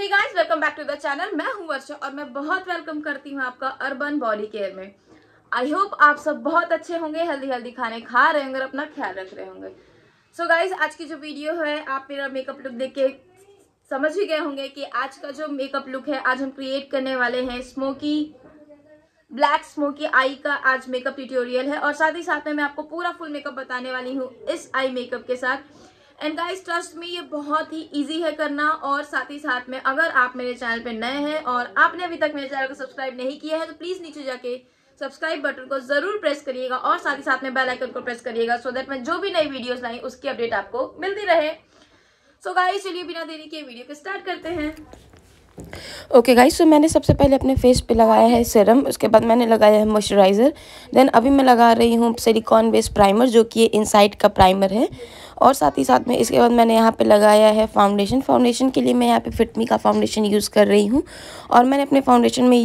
hey guys welcome back to the channel मैं हूं वर्षा और मैं बहुत वेलकम करती हूं आपका अर्बन बॉडी केयर में आई होप आप सब बहुत अच्छे होंगे हेल्दी हेल्दी खाने खा रहे होंगे और अपना ख्याल रख रहे होंगे सो so गाइज आज की जो वीडियो है आप मेरा मेकअप लुक देख के समझ ही गए होंगे कि आज का जो मेकअप लुक है आज हम क्रिएट करने वाले हैं स्मोकी ब्लैक स्मोकी आई का आज मेकअप ट्यूटोरियल है और साथ ही साथ में मैं आपको पूरा फुल मेकअप बताने वाली हूँ इस आई मेकअप के साथ एंड गाइस ट्रस्ट में ये बहुत ही इजी है करना और साथ ही साथ में अगर आप मेरे चैनल पे नए हैं और आपने अभी तक मेरे चैनल को सब्सक्राइब नहीं किया है तो प्लीज़ नीचे जाके सब्सक्राइब बटन को जरूर प्रेस करिएगा और साथ ही साथ में बेल आइकन को प्रेस करिएगा सो देट में मैं जो भी नई वीडियोज लाई उसकी अपडेट आपको मिलती रहे सो गाइस चलिए बिना देरी के वीडियो को स्टार्ट करते हैं ओके गाइस सो मैंने सबसे पहले अपने फेस पे लगाया है सीरम उसके बाद मैंने लगाया है मॉइस्चराइज़र देन अभी मैं लगा रही हूँ सिलिकॉन बेस प्राइमर जो कि ये इनसाइड का प्राइमर है और साथ ही साथ में इसके बाद मैंने यहाँ पे लगाया है फाउंडेशन फाउंडेशन के लिए मैं यहाँ पे फिटमी का फाउंडेशन यूज़ कर रही हूँ और मैंने अपने फाउंडेशन में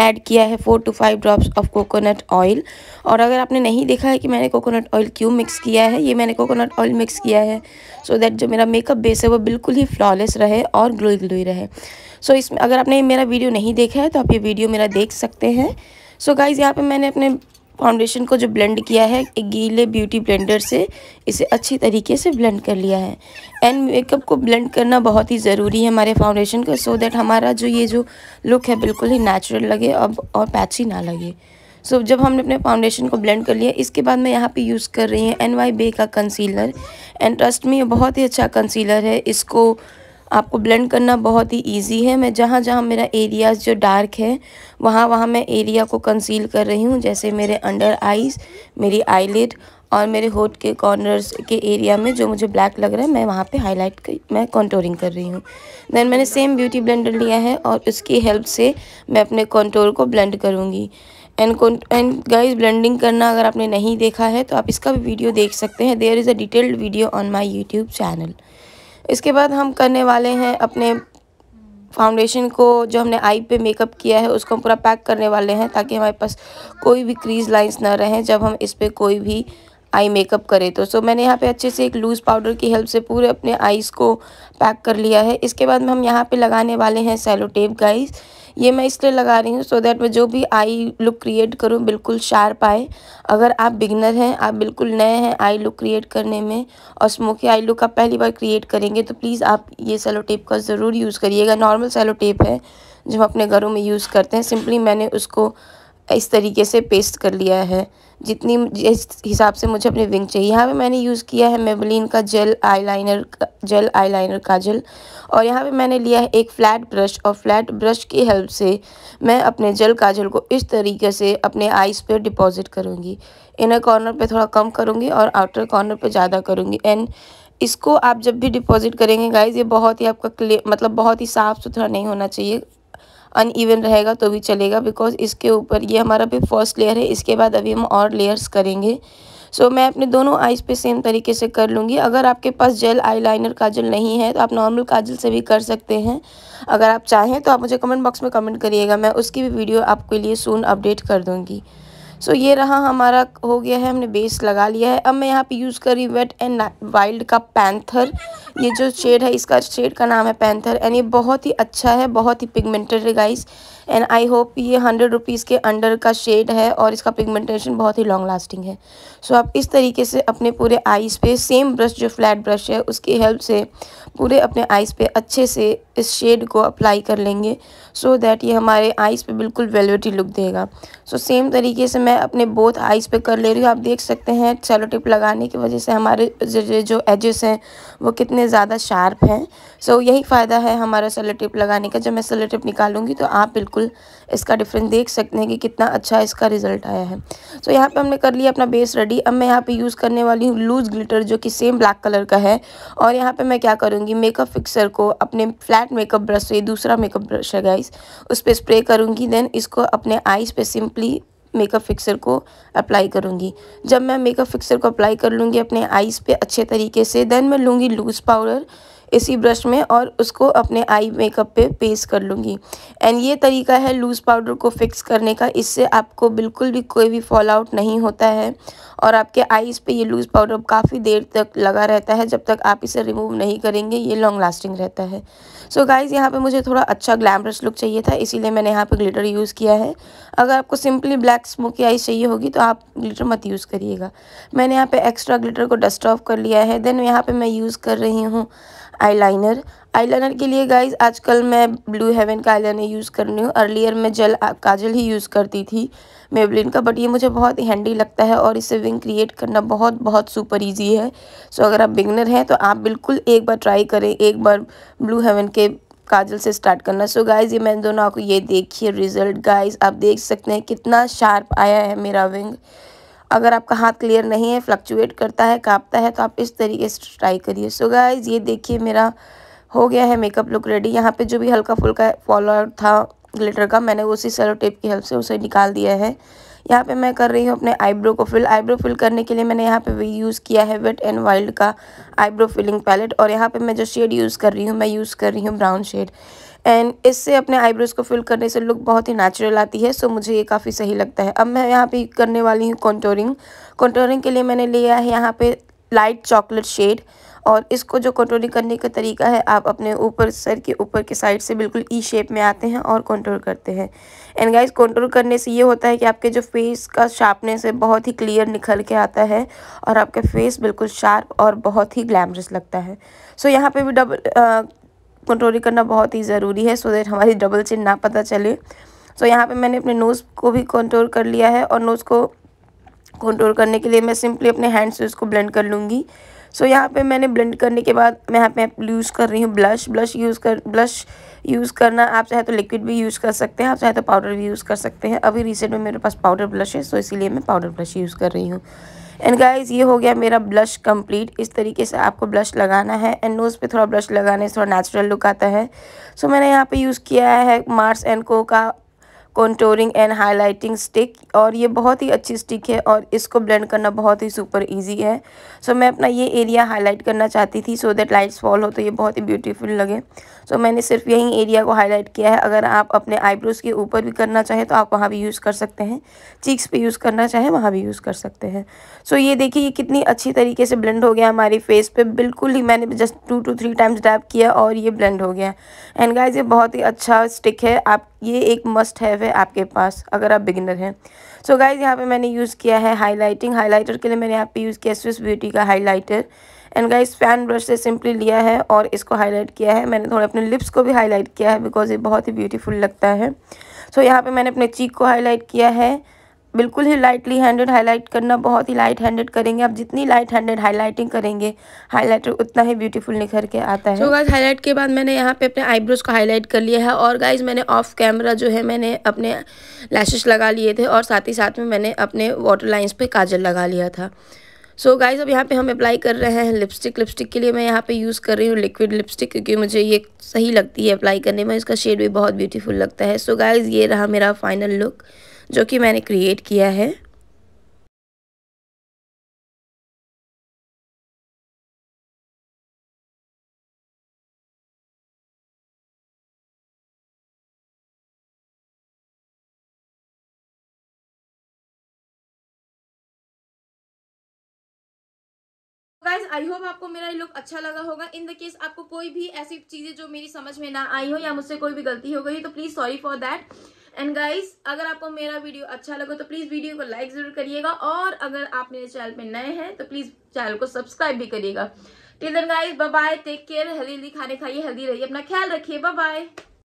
ऐड किया है four to five drops of coconut oil और अगर आपने नहीं देखा है कि मैंने कोकोनट ऑयल क्यों मिक्स किया है ये मैंने कोकोनट ऑयल मिक्स किया है सो so दैट जो मेरा मेकअप बेस है वो बिल्कुल ही फ्लॉलेस रहे और ग्लोई ग्लोई रहे सो so इसमें अगर आपने मेरा वीडियो नहीं देखा है तो आप ये वीडियो मेरा देख सकते हैं सो गाइज़ यहाँ पर मैंने अपने फाउंडेशन को जो ब्लेंड किया है एक गीले ब्यूटी ब्लेंडर से इसे अच्छी तरीके से ब्लेंड कर लिया है एंड मेकअप को ब्लेंड करना बहुत ही ज़रूरी है हमारे फाउंडेशन को सो दैट हमारा जो ये जो लुक है बिल्कुल ही नेचुरल लगे अब और पैची ना लगे सो so, जब हमने अपने फाउंडेशन को ब्लेंड कर लिया इसके बाद मैं यहाँ पे यूज़ कर रही हूँ एन वाई बे का कंसीलर एंड ट्रस्ट में ये बहुत ही अच्छा कंसीलर है इसको आपको ब्लेंड करना बहुत ही इजी है मैं जहाँ जहाँ मेरा एरियाज जो डार्क है वहाँ वहाँ मैं एरिया को कंसील कर रही हूँ जैसे मेरे अंडर आइज़ मेरी आईलिड और मेरे होट के कॉर्नर्स के एरिया में जो मुझे ब्लैक लग रहा है मैं वहाँ पे हाईलाइट मैं कॉन्टोरिंग कर रही हूँ देन मैंने सेम ब्यूटी ब्लेंडर लिया है और उसकी हेल्प से मैं अपने कॉन्टोर को ब्लेंड करूँगी एंड एंड गाइस ब्लेंडिंग करना अगर आपने नहीं देखा है तो आप इसका भी वीडियो देख सकते हैं there is a detailed video on my YouTube channel इसके बाद हम करने वाले हैं अपने फाउंडेशन को जो हमने आई पे मेकअप किया है उसको हम पूरा पैक करने वाले हैं ताकि हमारे पास कोई भी क्रीज लाइंस ना रहें जब हम इस पर कोई भी आई मेकअप करें तो सो मैंने यहाँ पे अच्छे से एक लूज़ पाउडर की हेल्प से पूरे अपने आईज़ को पैक कर लिया है इसके बाद में हम यहाँ पे लगाने वाले हैं सेलो टेप गाइस ये मैं इसलिए लगा रही हूँ सो दैट मैं जो भी आई लुक क्रिएट करूँ बिल्कुल शार्प आए अगर आप बिगनर हैं आप बिल्कुल नए हैं आई लुक क्रिएट करने में और स्मोकी आई लुक आप पहली बार क्रिएट करेंगे तो प्लीज़ आप ये सेलो टेप का ज़रूर यूज़ करिएगा नॉर्मल सेलो टेप है जो हम अपने घरों में यूज़ करते हैं सिंपली मैंने उसको इस तरीके से पेस्ट कर लिया है जितनी जिस हिसाब से मुझे अपनी विंग चाहिए यहाँ पे मैंने यूज़ किया है मेबलिन का gel eyeliner gel eyeliner kajal और यहाँ पे मैंने लिया है एक फ़्लैट ब्रश और फ्लैट ब्रश की हेल्प से मैं अपने जेल काजल को इस तरीके से अपने आइज़ पे डिपॉज़िट करूँगी इनर कॉर्नर पे थोड़ा कम करूँगी और आउटर कॉर्नर पर ज़्यादा करूँगी एंड इसको आप जब भी डिपॉज़िट करेंगे गाइज़ ये बहुत ही आपका क्लियर मतलब बहुत ही साफ़ सुथरा नहीं होना चाहिए अनइवन रहेगा तो भी चलेगा बिकॉज इसके ऊपर ये हमारा भी फर्स्ट लेयर है इसके बाद अभी हम और लेयर्स करेंगे सो so, मैं अपने दोनों आइज़ पे सेम तरीके से कर लूँगी अगर आपके पास जेल आईलाइनर काजल नहीं है तो आप नॉर्मल काजल से भी कर सकते हैं अगर आप चाहें तो आप मुझे कमेंट बॉक्स में कमेंट करिएगा मैं उसकी भी वीडियो आपके लिए सून अपडेट कर दूँगी सो ये रहा हमारा हो गया है हमने बेस लगा लिया है अब मैं यहाँ पे यूज़ करी वेट एंड वाइल्ड का पैंथर ये जो शेड है इसका शेड का नाम है पैंथर एंड ये बहुत ही अच्छा है बहुत ही पिगमेंटेड है गाइस एंड आई होप ये हंड्रेड रुपीज़ के अंडर का शेड है और इसका पिगमेंटेशन बहुत ही लॉन्ग लास्टिंग है सो so, आप इस तरीके से अपने पूरे आईज पे सेम ब्रश जो फ्लैट ब्रश है उसकी हेल्प से पूरे अपने आईज पे अच्छे से इस शेड को अप्लाई कर लेंगे सो so दैट ये हमारे आईज पे बिल्कुल वेलवेटी लुक देगा सो so, सेम तरीके से मैं अपने बोथ आइज़ पे कर ले रही हूँ आप देख सकते हैं सेलो टिप लगाने की वजह से हमारे जो एजेस हैं वो कितने ज़्यादा शार्प हैं सो so, यही फ़ायदा है हमारा सेलो टिप लगाने का जब मैं सेलो टिप निकालूंगी तो आप बिल्कुल बिल्कुल इसका डिफरेंस देख सकते हैं कि कितना अच्छा इसका रिजल्ट आया है सो so, यहाँ पे हमने कर लिया अपना बेस रेडी अब मैं यहाँ पे यूज़ करने वाली हूँ लूज ग्लिटर जो कि सेम ब्लैक कलर का है और यहाँ पे मैं क्या करूँगी मेकअप फिक्सर को अपने फ्लैट मेकअप ब्रश से दूसरा मेकअप ब्रश है गाइस उस पर स्प्रे करूँगी देन इसको अपने आइज़ पर सिंपली मेकअप फिक्सर को अप्लाई करूँगी जब मैं मेकअप फिक्सर को अप्लाई कर लूँगी अपने आइज़ पे अच्छे तरीके से देन मैं लूँगी लूज़ पाउडर इसी ब्रश में और उसको अपने आई मेकअप पे पेस्ट कर लूँगी एंड ये तरीका है लूज़ पाउडर को फिक्स करने का इससे आपको बिल्कुल भी कोई भी फॉल आउट नहीं होता है और आपके आईज़ पे ये लूज़ पाउडर काफ़ी देर तक लगा रहता है जब तक आप इसे रिमूव नहीं करेंगे ये लॉन्ग लास्टिंग रहता है सो गाइज़ यहाँ पर मुझे थोड़ा अच्छा ग्लैमरस लुक चाहिए था इसीलिए मैंने यहाँ पर ग्लिटर यूज़ किया है अगर आपको सिंपली ब्लैक स्मोकी आईज चाहिए होगी तो आप ग्लिटर मत यूज़ करिएगा मैंने यहाँ पर एक्स्ट्रा ग्लिटर को डस्ट ऑफ कर लिया है देन यहाँ पर मैं यूज़ कर रही हूँ आईलाइनर आईलाइनर के लिए गाइज आजकल मैं ब्लू हेवन का आईलाइनर यूज़ कर रही हूँ अर्लियर मैं जल काजल ही यूज़ करती थी मेबलिन का बट ये मुझे बहुत हैंडी लगता है और इसे विंग क्रिएट करना बहुत बहुत सुपर इजी है सो अगर आप बिगनर हैं तो आप बिल्कुल एक बार ट्राई करें एक बार ब्लू हेवन के काजल से स्टार्ट करना सो गाइज़ ये मैंने दोनों आपको ये देखिए रिज़ल्ट गाइज़ आप देख सकते हैं कितना शार्प आया है मेरा विंग अगर आपका हाथ क्लियर नहीं है फ्लक्चुएट करता है कांपता है तो आप इस तरीके से ट्राई करिए सो गाइज ये देखिए मेरा हो गया है मेकअप लुक रेडी यहाँ पे जो भी हल्का फुल्का फॉलोअर आउट था ग्लिटर का मैंने उसी सेलो टेप की हेल्प से उसे निकाल दिया है यहाँ पे मैं कर रही हूँ अपने आईब्रो को फिल आईब्रो फिल करने के लिए मैंने यहाँ पे यूज़ किया है वेट एंड वाइल्ड का आईब्रो फिलिंग पैलेट और यहाँ पे मैं जो शेड यूज़ कर रही हूँ मैं यूज़ कर रही हूँ ब्राउन शेड एंड इससे अपने आईब्रोज़ को फिल करने से लुक बहुत ही नेचुरल आती है सो मुझे ये काफ़ी सही लगता है अब मैं यहाँ पर करने वाली हूँ कॉन्टोरिंग कॉन्टोरिंग के लिए मैंने लिया है यहाँ पर लाइट चॉकलेट शेड और इसको जो कंट्रोल करने का तरीका है आप अपने ऊपर सर के ऊपर के साइड से बिल्कुल ई e शेप में आते हैं और कंट्रोल करते हैं एंड गाइस कंट्रोल करने से ये होता है कि आपके जो फेस का शार्पनेस है बहुत ही क्लियर निकल के आता है और आपका फेस बिल्कुल शार्प और बहुत ही ग्लैमरस लगता है सो so, यहाँ पर भी डबल कंट्रोलिंग करना बहुत ही ज़रूरी है सो so देट हमारी डबल चिन ना पता चले सो so, यहाँ पर मैंने अपने नोज़ को भी कंट्रोल कर लिया है और नोज़ को कंट्रोल करने के लिए मैं सिंपली अपने हैंड से उसको ब्लेंड कर लूँगी सो so, यहाँ पे मैंने ब्लेंड करने के बाद मैं यहाँ पे यूज़ कर रही हूँ ब्लश ब्लश यूज़ कर ब्लश यूज़ करना आप चाहे तो लिक्विड भी यूज़ कर सकते हैं आप चाहे तो पाउडर भी यूज़ कर सकते हैं अभी रिसेंट में मेरे पास पाउडर ब्लश है सो इसीलिए मैं पाउडर ब्लश यूज़ कर रही हूँ एंड गाइज ये हो गया मेरा ब्लश कम्प्लीट इस तरीके से आपको ब्लश लगाना है एंड नोज़ पर थोड़ा ब्लश लगाने से थोड़ा नेचुरल लुक आता है सो so, मैंने यहाँ पर यूज़ किया है मार्स एंड को का कॉन्टोरिंग एंड हाइलाइटिंग स्टिक और ये बहुत ही अच्छी स्टिक है और इसको ब्लेंड करना बहुत ही सुपर इजी है सो so, मैं अपना ये एरिया हाईलाइट करना चाहती थी सो दैट लाइट्स फॉल हो तो ये बहुत ही ब्यूटीफुल लगे तो मैंने सिर्फ यही एरिया को हाईलाइट किया है अगर आप अपने आईब्रोज़ के ऊपर भी करना चाहें तो आप वहाँ भी यूज़ कर सकते हैं चीक्स पे यूज़ करना चाहें वहाँ भी यूज़ कर सकते हैं सो ये देखिए ये कितनी अच्छी तरीके से ब्लेंड हो गया हमारे फेस पर बिल्कुल ही मैंने just two two three times dab किया और ये ब्लेंड हो गया एंड गाइज ये बहुत ही अच्छा स्टिक है आप ये एक मस्ट हैव है आपके पास अगर आप बिगिनर हैं सो गाइज यहाँ पर मैंने यूज़ किया है हाईलाइटिंग हाईलाइटर के लिए मैंने यहाँ पे यूज़ किया स्विस ब्यूटी का highlighter and guys fan brush से सिंपली लिया है और इसको हाईलाइट किया है मैंने थोड़ा अपने लिप्स को भी हाईलाइट किया है बिकॉज ये बहुत ही ब्यूटीफुल लगता है सो so, यहाँ पे मैंने अपने चीक को हाईलाइट किया है बिल्कुल ही लाइटली हैंडेड हाईलाइट करना बहुत ही लाइट हैंडेड करेंगे आप जितनी लाइट हैंडेड हाईलाइटिंग करेंगे हाईलाइटर उतना ही ब्यूटीफुल निखर के आता है तो गाइज हाईलाइट के बाद मैंने यहाँ पे अपने आईब्रोज को हाईलाइट कर लिया है और गाइज मैंने ऑफ कैमरा जो है मैंने अपने लैशेस लगा लिए थे और साथ ही साथ में मैंने अपने वाटर लाइन्स पर काजल लगा लिया था सो so गाइज अब यहाँ पे हम अप्लाई कर रहे हैं लिपस्टिक लिपस्टिक के लिए मैं यहाँ पे यूज़ कर रही हूँ लिक्विड लिपस्टिक क्योंकि मुझे ये सही लगती है अप्लाई करने में इसका शेड भी बहुत ब्यूटीफुल लगता है सो so गाइज़ ये रहा मेरा फाइनल लुक जो कि मैंने क्रिएट किया है गाइज आई होप आपको मेरा ये लुक अच्छा लगा होगा इन द केस आपको कोई भी ऐसी चीजें जो मेरी समझ में ना आई हो या मुझसे कोई भी गलती हो गई तो please sorry for that and guys अगर आपको मेरा वीडियो अच्छा लगा तो प्लीज वीडियो को लाइक जरूर करिएगा और अगर आप मेरे चैनल पे नए हैं तो प्लीज चैनल को सब्सक्राइब भी करिएगा till guys bye take care healthy healthy खाने खाइए हेल्दी रहिए अपना ख्याल रखिए बाय